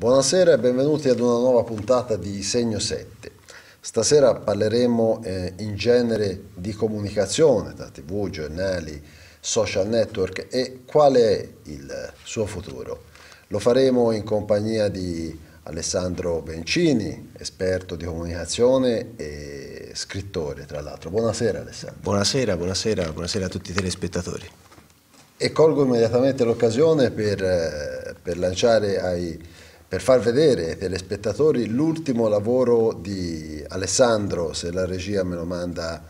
Buonasera e benvenuti ad una nuova puntata di Segno 7. Stasera parleremo eh, in genere di comunicazione, da tv, giornali, social network e qual è il suo futuro. Lo faremo in compagnia di Alessandro Bencini, esperto di comunicazione e scrittore tra l'altro. Buonasera Alessandro. Buonasera, buonasera, buonasera a tutti i telespettatori. E colgo immediatamente l'occasione per, eh, per lanciare ai per far vedere ai telespettatori l'ultimo lavoro di Alessandro, se la regia me lo manda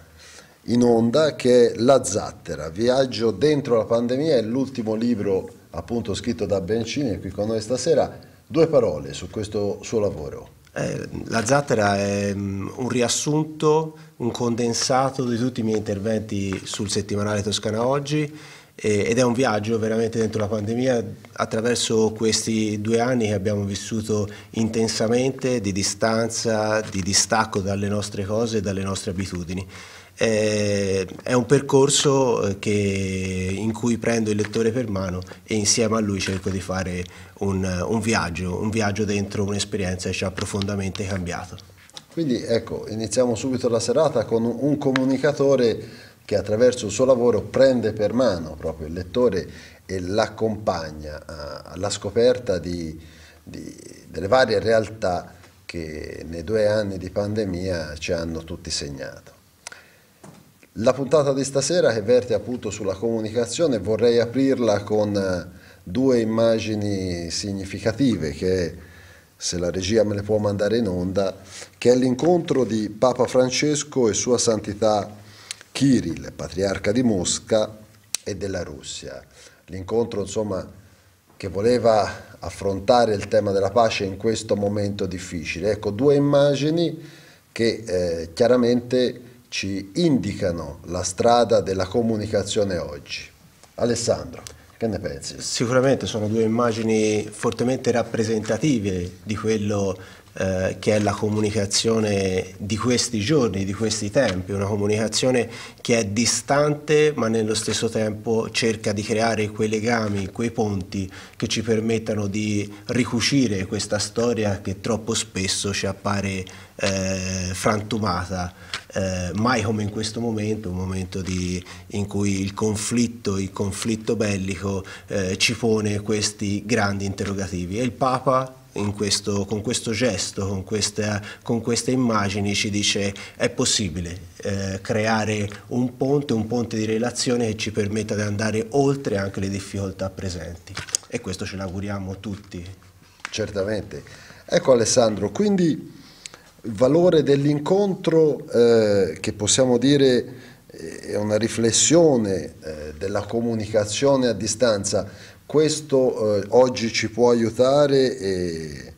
in onda, che è La Zattera, Viaggio dentro la pandemia, è l'ultimo libro appunto scritto da Bencini qui con noi stasera. Due parole su questo suo lavoro. Eh, la Zattera è mm, un riassunto, un condensato di tutti i miei interventi sul settimanale Toscana Oggi ed è un viaggio veramente dentro la pandemia attraverso questi due anni che abbiamo vissuto intensamente di distanza, di distacco dalle nostre cose e dalle nostre abitudini. È un percorso eh, che, in cui prendo il lettore per mano e insieme a lui cerco di fare un, un viaggio, un viaggio dentro un'esperienza che ci ha profondamente cambiato. Quindi ecco, iniziamo subito la serata con un comunicatore che attraverso il suo lavoro prende per mano proprio il lettore e l'accompagna alla scoperta di, di, delle varie realtà che nei due anni di pandemia ci hanno tutti segnato. La puntata di stasera che verte appunto sulla comunicazione vorrei aprirla con eh, due immagini significative che se la regia me le può mandare in onda, che è l'incontro di Papa Francesco e Sua Santità Kirill, patriarca di Mosca e della Russia. L'incontro insomma che voleva affrontare il tema della pace in questo momento difficile. Ecco, due immagini che eh, chiaramente ci indicano la strada della comunicazione oggi. Alessandro, che ne pensi? Sicuramente sono due immagini fortemente rappresentative di quello che eh, che è la comunicazione di questi giorni, di questi tempi, una comunicazione che è distante ma nello stesso tempo cerca di creare quei legami, quei ponti che ci permettano di ricucire questa storia che troppo spesso ci appare eh, frantumata, eh, mai come in questo momento, un momento di, in cui il conflitto, il conflitto bellico eh, ci pone questi grandi interrogativi. E il Papa questo, con questo gesto, con, questa, con, queste immagini, ci dice è possibile eh, creare un ponte, un ponte di relazione che ci permetta di andare oltre anche le difficoltà presenti. E questo ce l'auguriamo tutti. Certamente. Ecco Alessandro, quindi il valore dell'incontro eh, che possiamo dire eh, è una riflessione eh, della comunicazione a distanza questo eh, oggi ci può aiutare, è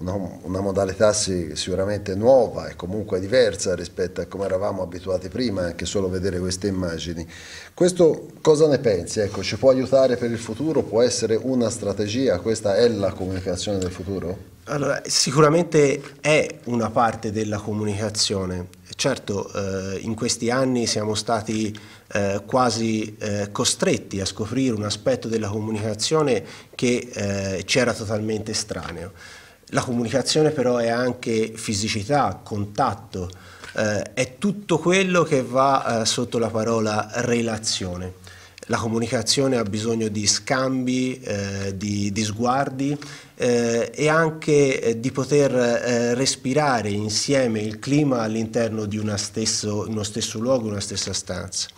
una, una modalità sì, sicuramente nuova e comunque diversa rispetto a come eravamo abituati prima, anche solo vedere queste immagini. Questo cosa ne pensi? Ecco, ci può aiutare per il futuro? Può essere una strategia? Questa è la comunicazione del futuro? Allora, sicuramente è una parte della comunicazione. Certo, eh, in questi anni siamo stati eh, quasi eh, costretti a scoprire un aspetto della comunicazione che eh, c'era totalmente estraneo. La comunicazione però è anche fisicità, contatto, eh, è tutto quello che va eh, sotto la parola relazione la comunicazione ha bisogno di scambi, eh, di, di, sguardi eh, e anche eh, di poter eh, respirare insieme il clima all'interno di stesso, uno stesso luogo, una stessa stanza.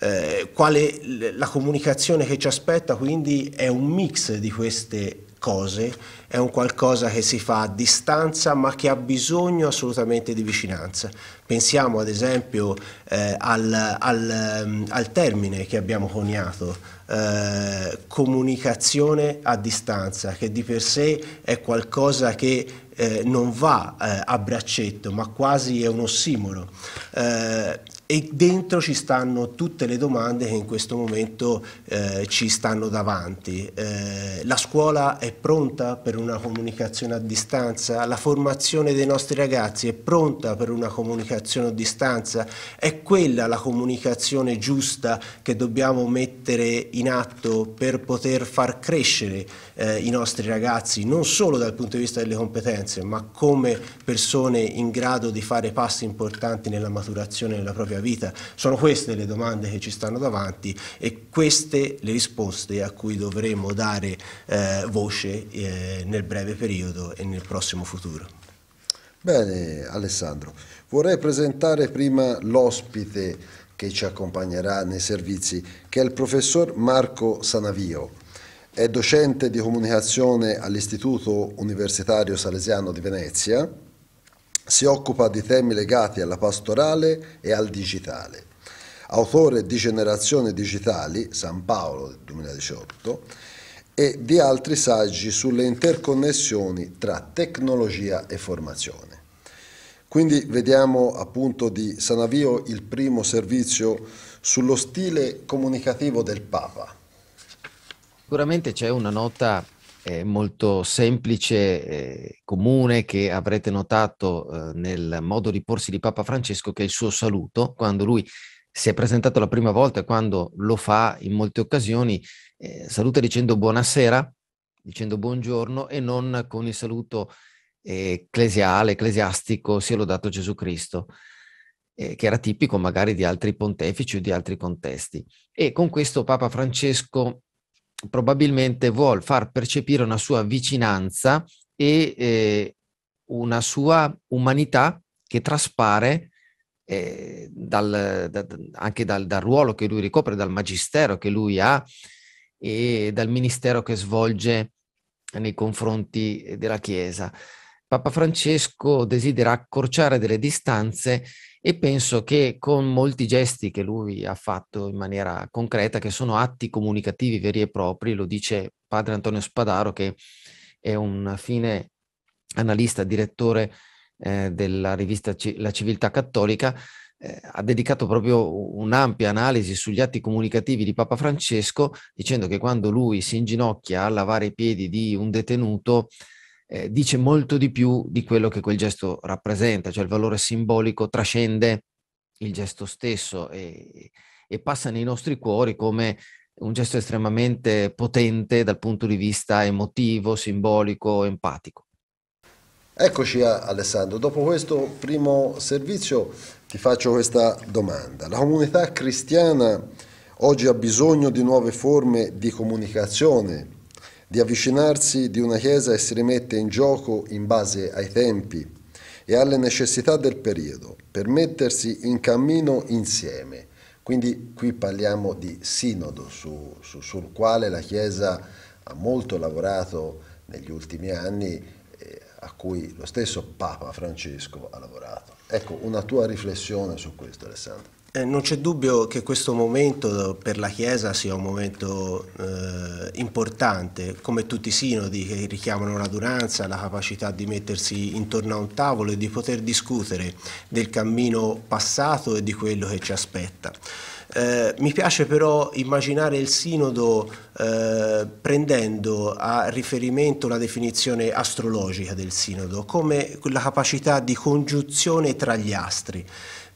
Eh, quale, la comunicazione che ci aspetta quindi è un mix di queste cose, è un qualcosa che si fa a distanza ma che ha bisogno assolutamente di vicinanza. Pensiamo ad esempio eh, al, al, ehm, al, termine che abbiamo coniato, eh, comunicazione a distanza, che di per sé è qualcosa che eh, non va eh, a braccetto ma quasi è un ossimoro. Eh, e dentro ci stanno tutte le domande che in questo momento eh, ci stanno davanti. Eh, la scuola è pronta per una comunicazione a distanza? La formazione dei nostri ragazzi è pronta per una comunicazione a distanza? È quella la comunicazione giusta che dobbiamo mettere in atto per poter far crescere eh, i nostri ragazzi non solo dal punto di vista delle competenze ma come persone in grado di fare passi importanti nella maturazione della propria vita. Sono queste le domande che ci stanno davanti e queste le risposte a cui dovremo dare eh, voce eh, nel breve periodo e nel prossimo futuro. Bene Alessandro, vorrei presentare prima l'ospite che ci accompagnerà nei servizi, che è il professor Marco Sanavio è docente di comunicazione all'Istituto Universitario Salesiano di Venezia, si occupa di temi legati alla pastorale e al digitale. Autore di Generazioni Digitali, San Paolo del 2018, e di altri saggi sulle interconnessioni tra tecnologia e formazione. Quindi vediamo appunto di Sanavio il primo servizio sullo stile comunicativo del Papa Sicuramente c'è una nota eh, molto semplice, eh, comune, che avrete notato eh, nel modo di porsi di Papa Francesco, che è il suo saluto. Quando lui si è presentato la prima volta e quando lo fa in molte occasioni, eh, saluta dicendo buonasera, dicendo buongiorno e non con il saluto eh, ecclesiale, ecclesiastico, sia lodato Gesù Cristo. Eh, che era tipico magari di altri pontefici o di altri contesti. E con questo Papa Francesco probabilmente vuol far percepire una sua vicinanza e eh, una sua umanità che traspare eh, dal, da, anche dal, dal, ruolo che lui ricopre, dal magistero che lui ha e dal ministero che svolge nei confronti della Chiesa. Papa Francesco desidera accorciare delle distanze e penso che con molti gesti che lui ha fatto in maniera concreta, che sono atti comunicativi veri e propri, lo dice padre Antonio Spadaro che è un fine analista, direttore eh, della rivista C- La Civiltà Cattolica, eh, ha dedicato proprio un'ampia analisi sugli atti comunicativi di Papa Francesco, dicendo che quando lui si inginocchia a lavare i piedi di un detenuto, eh, dice molto di più di quello che quel gesto rappresenta, cioè il valore simbolico trascende il gesto stesso e, e passa nei nostri cuori come un gesto estremamente potente dal punto di vista emotivo, simbolico, empatico. Eccoci a, Alessandro, dopo questo primo servizio ti faccio questa domanda. La comunità cristiana oggi ha bisogno di nuove forme di comunicazione di avvicinarsi di una Chiesa che si rimette in gioco in base ai tempi e alle necessità del periodo, per mettersi in cammino insieme. Quindi qui parliamo di sinodo su, su, sul quale la Chiesa ha molto lavorato negli ultimi anni, eh, a cui lo stesso Papa Francesco ha lavorato. Ecco, una tua riflessione su questo Alessandro. Eh, non c'è dubbio che questo momento per la Chiesa sia un momento eh, importante, come tutti i sinodi che richiamano la duranza, la capacità di mettersi intorno a un tavolo e di poter discutere del cammino passato e di quello che ci aspetta. Eh, mi piace però immaginare il sinodo eh, prendendo a riferimento la definizione astrologica del sinodo come la capacità di congiunzione tra gli astri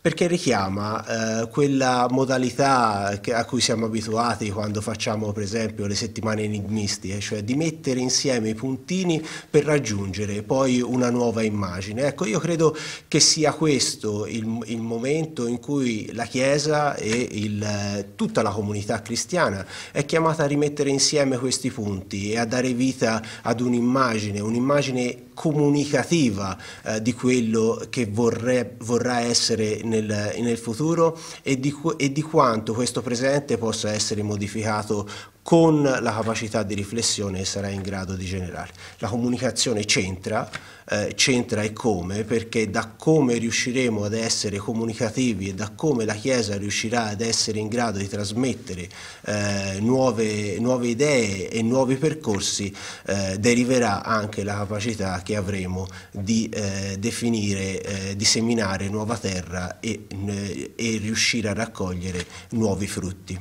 perché richiama eh, quella modalità che, a cui siamo abituati quando facciamo per esempio le settimane enigmistiche, cioè di mettere insieme i puntini per raggiungere poi una nuova immagine. Ecco, io credo che sia questo il, il momento in cui la Chiesa e il, tutta la comunità cristiana è chiamata a rimettere insieme questi punti e a dare vita ad un'immagine, un'immagine comunicativa eh, di quello che vorrei, vorrà essere nel, nel futuro e di, e di, quanto questo presente possa essere modificato con la capacità di riflessione che sarà in grado di generare. La comunicazione c'entra, eh, c'entra e come, perché da come riusciremo ad essere comunicativi e da come la Chiesa riuscirà ad essere in grado di trasmettere eh, nuove, nuove, idee e nuovi percorsi, eh, deriverà anche la capacità che avremo di eh, definire, eh, di seminare nuova terra e, eh, e riuscire a raccogliere nuovi frutti.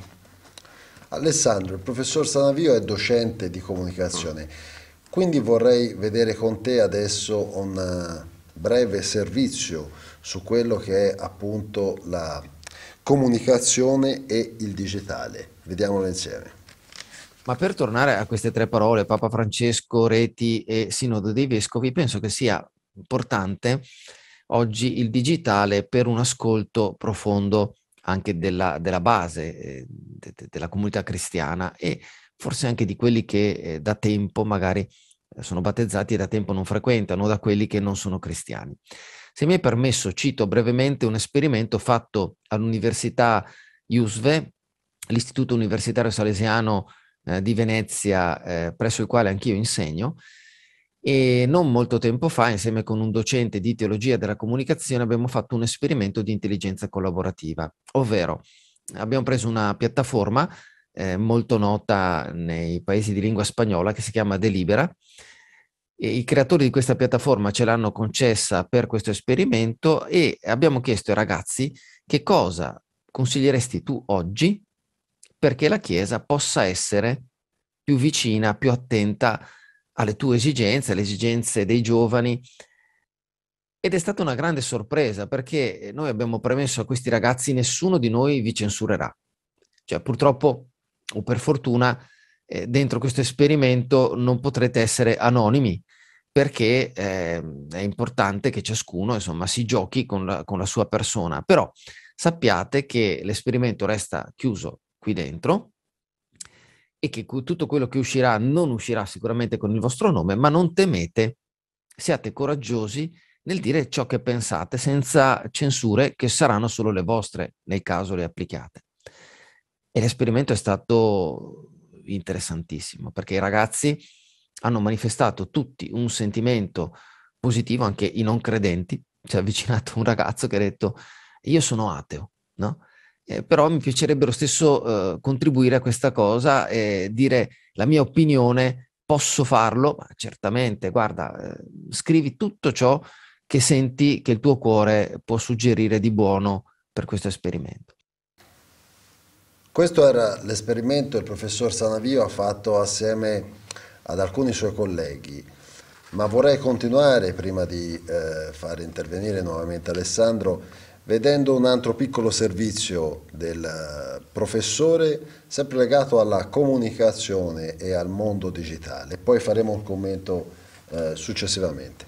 Alessandro, il professor Sanavio è docente di comunicazione, quindi vorrei vedere con te adesso un eh, breve servizio su quello che è appunto la comunicazione e il digitale. Vediamolo insieme. Ma per tornare a queste tre parole, Papa Francesco, Reti e Sinodo dei Vescovi, penso che sia importante oggi il digitale per un ascolto profondo anche della, della base eh, de, de, della comunità cristiana e forse anche di quelli che eh, da tempo magari eh, sono battezzati e da tempo non frequentano, da quelli che non sono cristiani. Se mi è permesso, cito brevemente un esperimento fatto all'Università IUSVE, l'Istituto Universitario Salesiano eh, di Venezia, eh, presso il quale anch'io insegno, e non molto tempo fa, insieme con un docente di teologia della comunicazione, abbiamo fatto un esperimento di intelligenza collaborativa, ovvero abbiamo preso una piattaforma eh, molto nota nei paesi di lingua spagnola che si chiama Delibera. E I creatori di questa piattaforma ce l'hanno concessa per questo esperimento e abbiamo chiesto ai ragazzi che cosa consiglieresti tu oggi perché la Chiesa possa essere più vicina, più attenta alle tue esigenze, alle esigenze dei giovani. Ed è stata una grande sorpresa perché noi abbiamo premesso a questi ragazzi nessuno di noi vi censurerà. Cioè purtroppo o per fortuna eh, dentro questo esperimento non potrete essere anonimi perché eh, è importante che ciascuno insomma, si giochi con la, con la sua persona. Però sappiate che l'esperimento resta chiuso qui dentro e che tutto quello che uscirà non uscirà sicuramente con il vostro nome, ma non temete, siate coraggiosi nel dire ciò che pensate senza censure che saranno solo le vostre nel caso le applichiate. E l'esperimento è stato interessantissimo perché i ragazzi hanno manifestato tutti un sentimento positivo, anche i non credenti. Si è avvicinato un ragazzo che ha detto io sono ateo, no? eh, però mi piacerebbe lo stesso eh, contribuire a questa cosa e dire la mia opinione, posso farlo, ma certamente, guarda, eh, scrivi tutto ciò che senti che il tuo cuore può suggerire di buono per questo esperimento. Questo era l'esperimento che il professor Sanavio ha fatto assieme ad alcuni suoi colleghi, ma vorrei continuare prima di eh, far intervenire nuovamente Alessandro vedendo un altro piccolo servizio del eh, professore, sempre legato alla comunicazione e al mondo digitale. Poi faremo un commento eh, successivamente.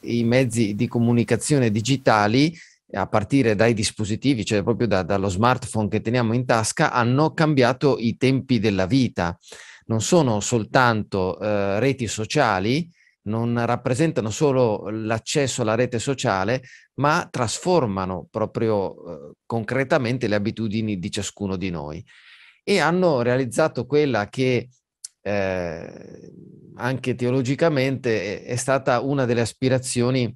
I mezzi di comunicazione digitali a partire dai dispositivi, cioè proprio da, dallo smartphone che teniamo in tasca, hanno cambiato i tempi della vita. Non sono soltanto eh, reti sociali, non rappresentano solo l'accesso alla rete sociale, ma trasformano proprio eh, concretamente le abitudini di ciascuno di noi. E hanno realizzato quella che eh, anche teologicamente è, è, stata una delle aspirazioni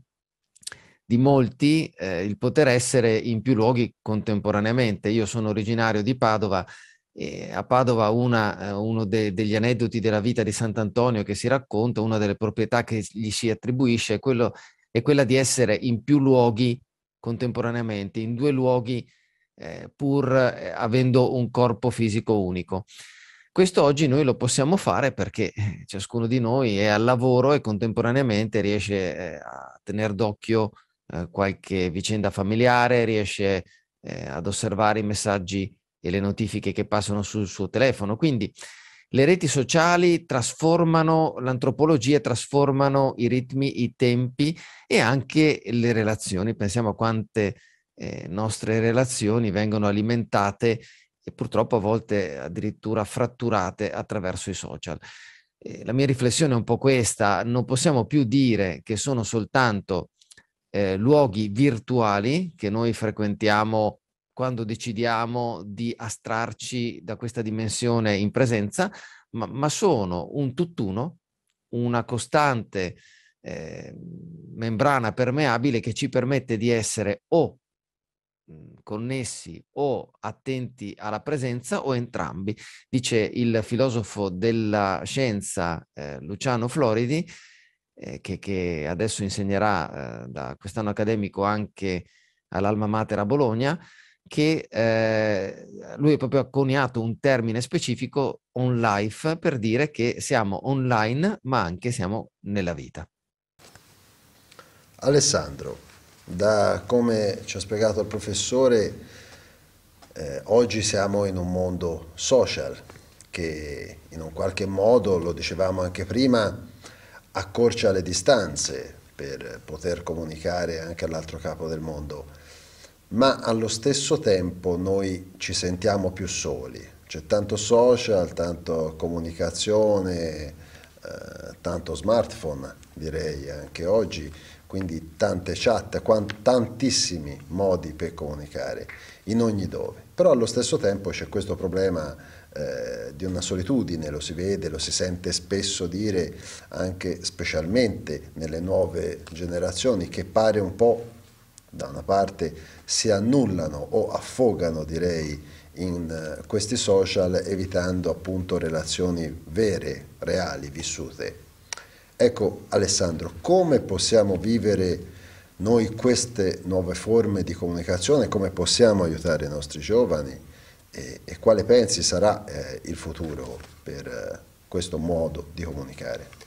di molti, eh, il poter essere in più luoghi contemporaneamente. Io sono originario di Padova, e a Padova una, eh, uno de, degli aneddoti della vita di Sant'Antonio che si racconta, una delle proprietà che gli si attribuisce è, quello, è quella di essere in più luoghi contemporaneamente, in due luoghi eh, pur eh, avendo un corpo fisico unico. Questo oggi noi lo possiamo fare perché eh, ciascuno di noi è al lavoro e contemporaneamente riesce eh, a tenere d'occhio eh, qualche vicenda familiare, riesce ad osservare i messaggi e le notifiche che passano sul suo telefono. Quindi le reti sociali trasformano l'antropologia, trasformano i ritmi, i tempi e anche le relazioni. Pensiamo a quante eh, nostre relazioni vengono alimentate e purtroppo a volte addirittura fratturate attraverso i social. Eh, la mia riflessione è un po' questa, non possiamo più dire che sono soltanto eh, luoghi virtuali che noi frequentiamo quando decidiamo di astrarci da questa dimensione in presenza, ma, ma sono un tutt'uno, una costante eh, membrana permeabile che ci permette di essere o mhmm, connessi o attenti alla presenza o entrambi. Dice il filosofo della scienza eh, Luciano Floridi, eh, che, che, adesso insegnerà eh, da quest'anno accademico anche all'Alma Mater a Bologna, che eh, lui proprio ha coniato un termine specifico, on life, per dire che siamo online ma anche siamo nella vita. Alessandro, da come ci ha spiegato il professore, eh, oggi siamo in un mondo social che in un qualche modo, lo dicevamo anche prima, accorcia le distanze per poter comunicare anche all'altro capo del mondo ma allo stesso tempo noi ci sentiamo più soli. C'è tanto social, tanto comunicazione, eh, tanto smartphone direi anche oggi, quindi tante chat, tantissimi modi per comunicare in ogni dove. Però allo stesso tempo c'è questo problema eh, di una solitudine, lo si vede, lo si sente spesso dire anche specialmente nelle nuove generazioni che pare un po' da una parte si annullano o affogano direi in eh, questi social evitando appunto relazioni vere, reali, vissute. Ecco Alessandro, come possiamo vivere noi queste nuove forme di comunicazione, come possiamo aiutare i nostri giovani e, e quale pensi sarà eh, il futuro per eh, questo modo di comunicare?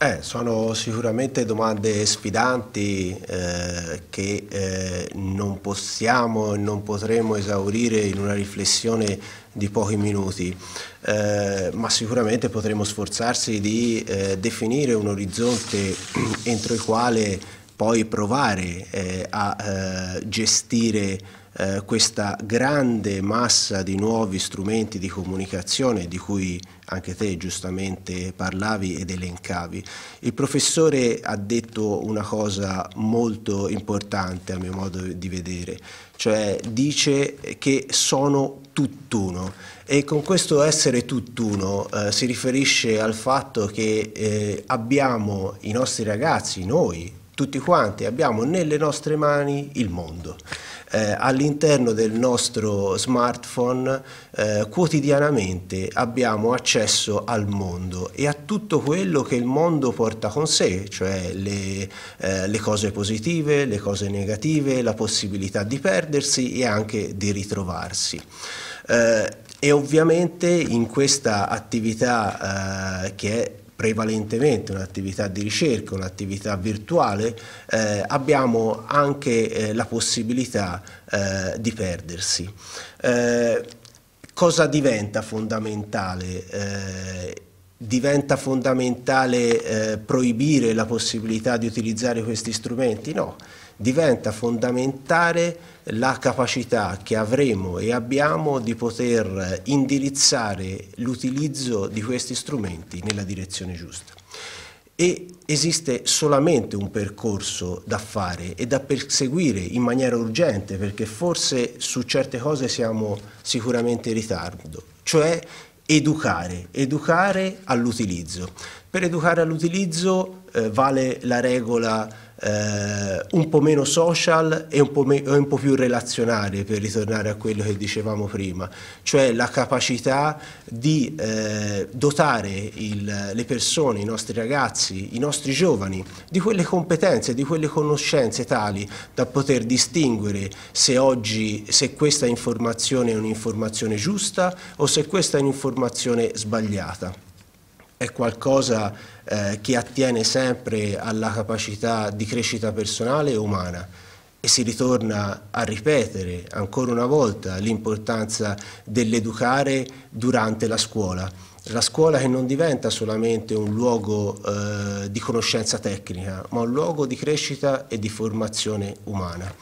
Eh, sono sicuramente domande sfidanti eh, che eh, non possiamo e non potremo esaurire in una riflessione di pochi minuti, eh, ma sicuramente potremo sforzarsi di eh, definire un orizzonte entro il quale poi provare eh, a gestire eh, questa grande massa di nuovi strumenti di comunicazione di cui anche te giustamente parlavi ed elencavi. Il professore ha detto una cosa molto importante a mio modo di vedere, cioè dice che sono tutt'uno e con questo essere tutt'uno eh, si riferisce al fatto che eh, abbiamo i nostri ragazzi, noi, tutti quanti, abbiamo nelle nostre mani il mondo eh, all'interno del nostro smartphone eh, quotidianamente abbiamo accesso al mondo e a tutto quello che il mondo porta con sé, cioè le, eh, le cose positive, le cose negative, la possibilità di perdersi e anche di ritrovarsi. Eh, e ovviamente in questa attività eh, che è prevalentemente un'attività di ricerca, un'attività virtuale, eh, abbiamo anche eh, la possibilità eh, di perdersi. Eh, cosa diventa fondamentale? Eh, diventa fondamentale eh, proibire la possibilità di utilizzare questi strumenti? No diventa fondamentale la capacità che avremo e abbiamo di poter indirizzare l'utilizzo di questi strumenti nella direzione giusta. E esiste solamente un percorso da fare e da perseguire in maniera urgente perché forse su certe cose siamo sicuramente in ritardo, cioè educare, educare all'utilizzo. Per educare all'utilizzo eh, vale la regola eh, un po' meno social e un po, me un po', più relazionale, per ritornare a quello che dicevamo prima, cioè la capacità di eh, dotare il, le persone, i nostri ragazzi, i nostri giovani, di quelle competenze, di quelle conoscenze tali da poter distinguere se oggi, se questa informazione è un'informazione giusta o se questa è un'informazione sbagliata è qualcosa eh, che attiene sempre alla capacità di crescita personale e umana e si ritorna a ripetere ancora una volta l'importanza dell'educare durante la scuola. La scuola che non diventa solamente un luogo eh, di conoscenza tecnica, ma un luogo di crescita e di formazione umana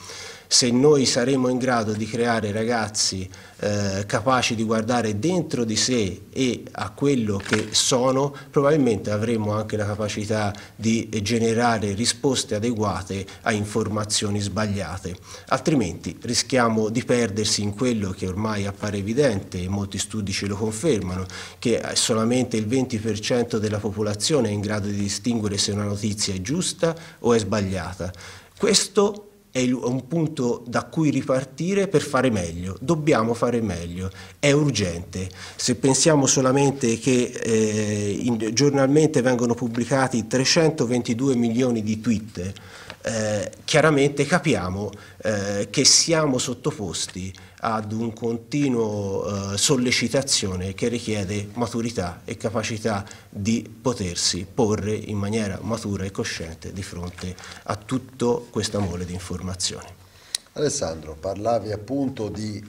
se noi saremo in grado di creare ragazzi eh, capaci di guardare dentro di sé e a quello che sono, probabilmente avremo anche la capacità di generare risposte adeguate a informazioni sbagliate, altrimenti rischiamo di perdersi in quello che ormai appare evidente e molti studi ce lo confermano, che solamente il 20% della popolazione è in grado di distinguere se una notizia è giusta o è sbagliata. Questo è un punto da cui ripartire per fare meglio, dobbiamo fare meglio, è urgente. Se pensiamo solamente che eh, in, giornalmente vengono pubblicati 322 milioni di tweet, eh, chiaramente capiamo eh, che siamo sottoposti ad un continuo eh, sollecitazione che richiede maturità e capacità di potersi porre in maniera matura e cosciente di fronte a tutto questa mole di informazioni. Alessandro, parlavi appunto di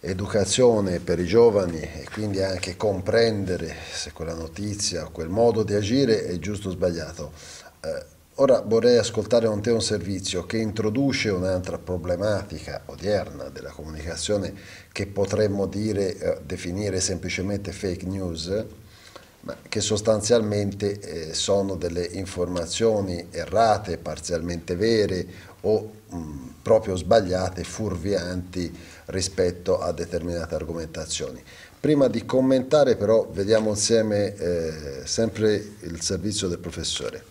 educazione per i giovani e quindi anche comprendere se quella notizia o quel modo di agire è giusto o sbagliato. Eh, Ora vorrei ascoltare con te un servizio che introduce un'altra problematica odierna della comunicazione che potremmo dire, eh, definire semplicemente fake news, ma che sostanzialmente eh, sono delle informazioni errate, parzialmente vere o mh, mm, proprio sbagliate, furvianti rispetto a determinate argomentazioni. Prima di commentare però vediamo insieme eh, sempre il servizio del professore.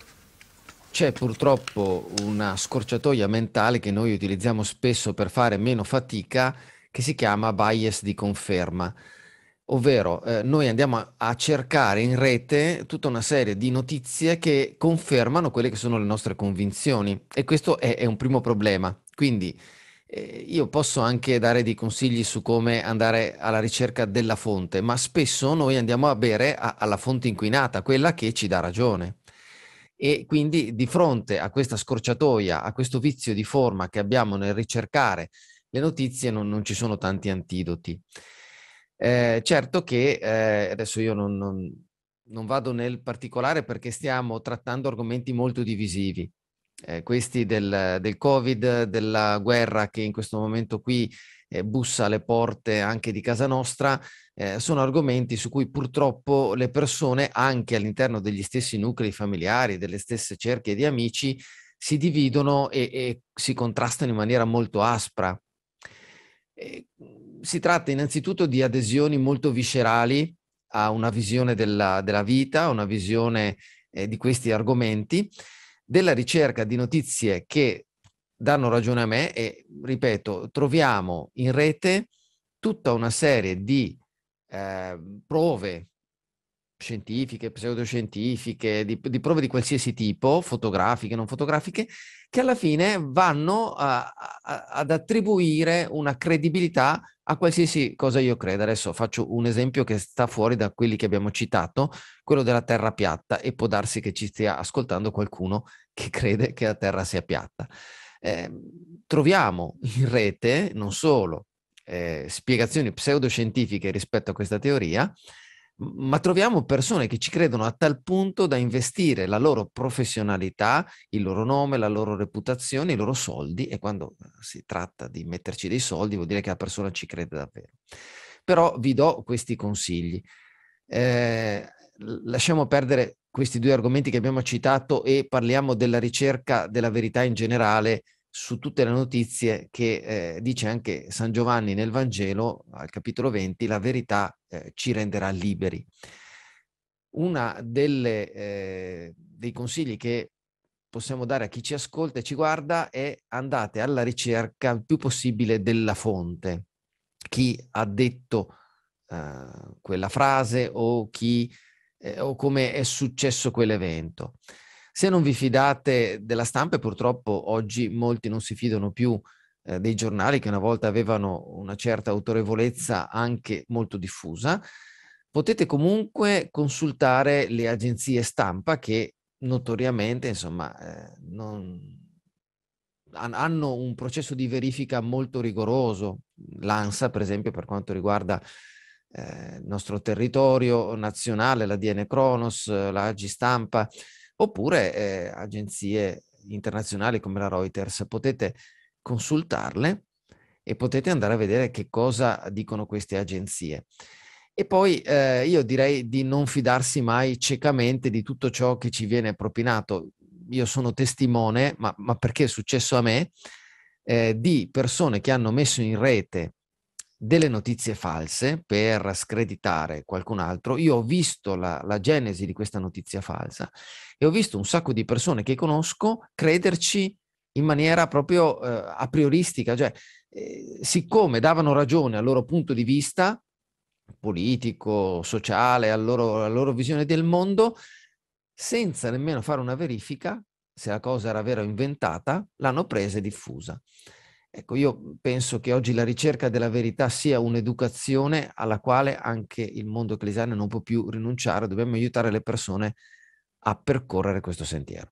C'è purtroppo una scorciatoia mentale che noi utilizziamo spesso per fare meno fatica, che si chiama bias di conferma. Ovvero, eh, noi andiamo a, a cercare in rete tutta una serie di notizie che confermano quelle che sono le nostre convinzioni e questo è, è un primo problema. Quindi eh, io posso anche dare dei consigli su come andare alla ricerca della fonte, ma spesso noi andiamo a bere a, alla fonte inquinata, quella che ci dà ragione e quindi di fronte a questa scorciatoia, a questo vizio di forma che abbiamo nel ricercare le notizie non, non ci sono tanti antidoti. Eh, certo che eh, adesso io non, non, non, vado nel particolare perché stiamo trattando argomenti molto divisivi. Eh, questi del, del Covid, della guerra che in questo momento qui eh, bussa alle porte anche di casa nostra, eh, sono argomenti su cui purtroppo le persone, anche all'interno degli stessi nuclei familiari, delle stesse cerchie di amici, si dividono e, e si contrastano in maniera molto aspra. Eh, si tratta innanzitutto di adesioni molto viscerali a una visione della, della vita, una visione eh, di questi argomenti, della ricerca di notizie che danno ragione a me e, ripeto, troviamo in rete tutta una serie di eh, prove scientifiche, pseudoscientifiche, di, di, prove di qualsiasi tipo, fotografiche, non fotografiche, che alla fine vanno a, a, ad attribuire una credibilità a qualsiasi cosa io creda. Adesso faccio un esempio che sta fuori da quelli che abbiamo citato, quello della terra piatta, e può darsi che ci stia ascoltando qualcuno che crede che la terra sia piatta eh, troviamo in rete non solo eh, spiegazioni pseudoscientifiche rispetto a questa teoria, ma troviamo persone che ci credono a tal punto da investire la loro professionalità, il loro nome, la loro reputazione, i loro soldi e quando eh, si tratta di metterci dei soldi vuol dire che la persona ci crede davvero. Però vi do questi consigli. Eh, lasciamo perdere questi due argomenti che abbiamo citato e parliamo della ricerca della verità in generale su tutte le notizie che eh, dice anche San Giovanni nel Vangelo al capitolo 20, la verità eh, ci renderà liberi. Uno eh, dei consigli che possiamo dare a chi ci ascolta e ci guarda è andate alla ricerca il più possibile della fonte. Chi ha detto eh, quella frase o chi eh, o come è successo quell'evento. Se non vi fidate della stampa, e purtroppo oggi molti non si fidano più eh, dei giornali che una volta avevano una certa autorevolezza anche molto diffusa, potete comunque consultare le agenzie stampa che notoriamente insomma, eh, non, hanno un processo di verifica molto rigoroso. L'ANSA, per esempio, per quanto riguarda il eh, nostro territorio nazionale, la DN Kronos, la AG Stampa, oppure eh, agenzie internazionali come la Reuters. Potete consultarle e potete andare a vedere che cosa dicono queste agenzie. E poi eh, io direi di non fidarsi mai ciecamente di tutto ciò che ci viene propinato. Io sono testimone, ma, ma perché è successo a me, eh, di persone che hanno messo in rete delle notizie false per screditare qualcun altro. Io ho visto la, la, genesi di questa notizia falsa e ho visto un sacco di persone che conosco crederci in maniera proprio eh, a prioristica, cioè eh, siccome davano ragione al loro punto di vista politico, sociale, alla loro, loro visione del mondo, senza nemmeno fare una verifica, se la cosa era vera o inventata, l'hanno presa e diffusa. Ecco, io penso che oggi la ricerca della verità sia un'educazione alla quale anche il mondo ecclesiale non può più rinunciare, dobbiamo aiutare le persone a percorrere questo sentiero.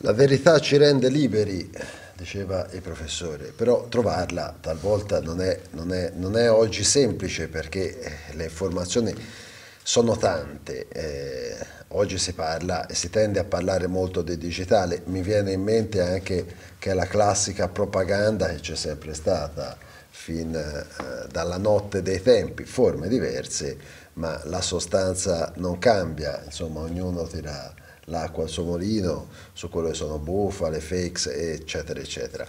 La verità ci rende liberi, diceva il professore, però trovarla talvolta non è, non è, non è oggi semplice perché le informazioni sono tante. Eh, oggi si parla e si tende a parlare molto del digitale. Mi viene in mente anche che è la classica propaganda che c'è sempre stata fin eh, dalla notte dei tempi, forme diverse, ma la sostanza non cambia, insomma ognuno tira l'acqua al suo molino su quello che sono bufale, fakes, eccetera, eccetera.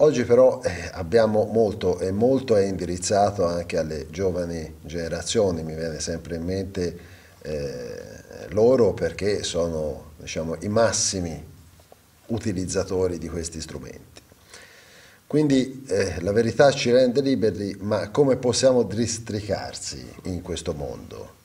Oggi però eh, abbiamo molto e molto è indirizzato anche alle giovani generazioni, mi viene sempre in mente eh, loro perché sono diciamo, i massimi utilizzatori di questi strumenti. Quindi eh, la verità ci rende liberi, ma come possiamo districarsi in questo mondo?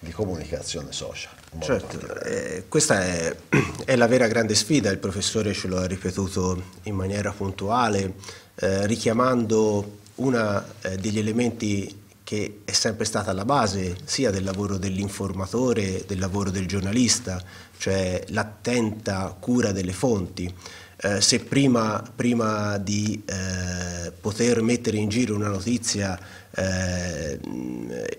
di comunicazione social. Certo, eh, questa è, è, la vera grande sfida, il professore ce lo ha ripetuto in maniera puntuale, eh, richiamando uno eh, degli elementi che è sempre stata la base sia del lavoro dell'informatore, del lavoro del giornalista, cioè l'attenta cura delle fonti. Eh, se prima, prima di eh, poter mettere in giro una notizia eh,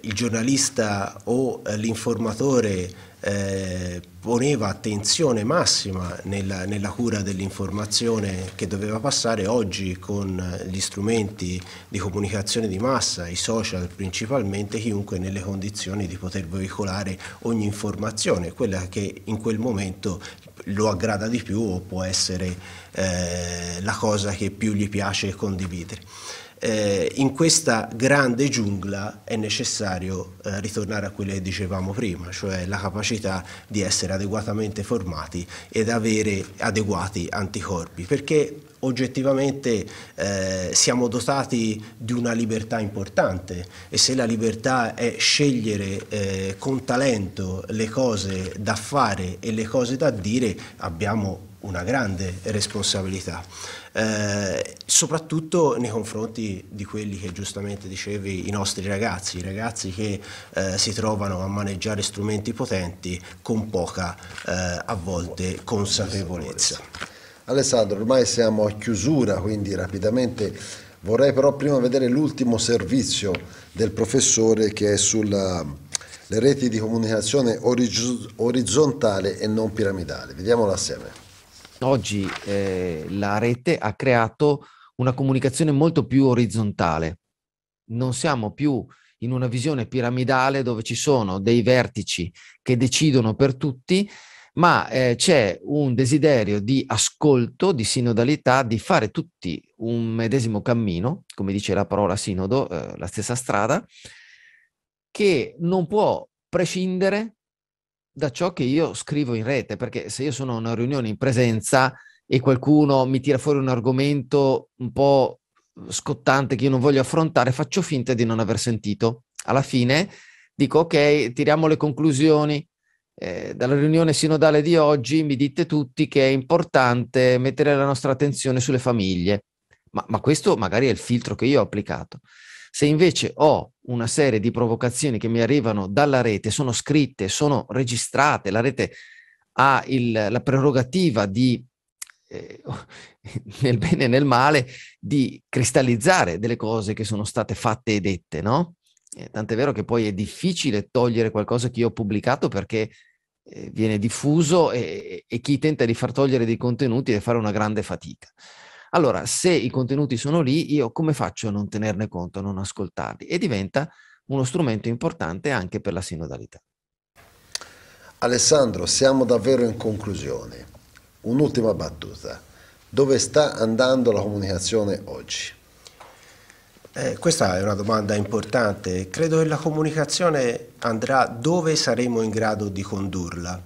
il giornalista o eh, l'informatore eh, poneva attenzione massima nella, nella cura dell'informazione che doveva passare oggi con eh, gli strumenti di comunicazione di massa, i social principalmente, chiunque è nelle condizioni di poter veicolare ogni informazione, quella che in quel momento lo aggrada di più o può essere eh, la cosa che più gli piace condividere eh, in questa grande giungla è necessario eh, ritornare a quello che dicevamo prima, cioè la capacità di essere adeguatamente formati ed avere adeguati anticorpi, perché oggettivamente eh, siamo dotati di una libertà importante e se la libertà è scegliere eh, con talento le cose da fare e le cose da dire abbiamo una grande responsabilità, eh, soprattutto nei confronti di quelli che giustamente dicevi, i nostri ragazzi, i ragazzi che eh, si trovano a maneggiare strumenti potenti con poca, eh, a volte, consapevolezza. Alessandro, ormai siamo a chiusura, quindi rapidamente vorrei però prima vedere l'ultimo servizio del professore che è sulla le reti di comunicazione orizzontale e non piramidale. Vediamolo assieme oggi eh, la rete ha creato una comunicazione molto più orizzontale. Non siamo più in una visione piramidale dove ci sono dei vertici che decidono per tutti, ma eh, c'è un desiderio di ascolto, di sinodalità, di fare tutti un medesimo cammino, come dice la parola sinodo, eh, la stessa strada, che non può prescindere da ciò che io scrivo in rete, perché se io sono a una riunione in presenza e qualcuno mi tira fuori un argomento un po' scottante che io non voglio affrontare, faccio finta di non aver sentito. Alla fine dico ok, tiriamo le conclusioni. Eh, dalla riunione sinodale di oggi mi dite tutti che è importante mettere la nostra attenzione sulle famiglie, ma, ma questo magari è il filtro che io ho applicato. Se invece ho una serie di provocazioni che mi arrivano dalla rete, sono scritte, sono registrate, la rete ha il, la prerogativa di, eh, nel bene e nel male, di cristallizzare delle cose che sono state fatte e dette, no? Eh, tant'è vero che poi è difficile togliere qualcosa che io ho pubblicato perché eh, viene diffuso e, e chi tenta di far togliere dei contenuti deve fare una grande fatica. Allora, se i contenuti sono lì, io come faccio a non tenerne conto, a non ascoltarli? E diventa uno strumento importante anche per la sinodalità. Alessandro, siamo davvero in conclusione. Un'ultima battuta. Dove sta andando la comunicazione oggi? Eh, questa è una domanda importante. Credo che la comunicazione andrà dove saremo in grado di condurla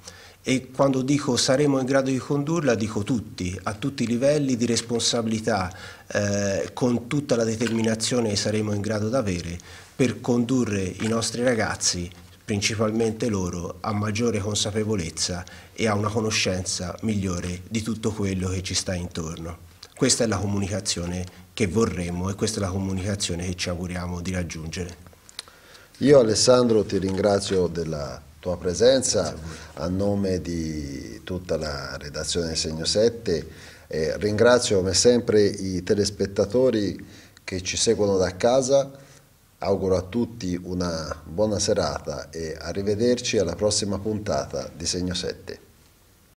e quando dico saremo in grado di condurla dico tutti, a tutti i livelli di responsabilità, eh, con tutta la determinazione che saremo in grado di avere per condurre i nostri ragazzi, principalmente loro, a maggiore consapevolezza e a una conoscenza migliore di tutto quello che ci sta intorno. Questa è la comunicazione che vorremmo e questa è la comunicazione che ci auguriamo di raggiungere. Io Alessandro ti ringrazio della tua presenza. A nome di tutta la redazione del Segno 7 eh, ringrazio come sempre i telespettatori che ci seguono da casa. Auguro a tutti una buona serata e arrivederci alla prossima puntata di Segno 7.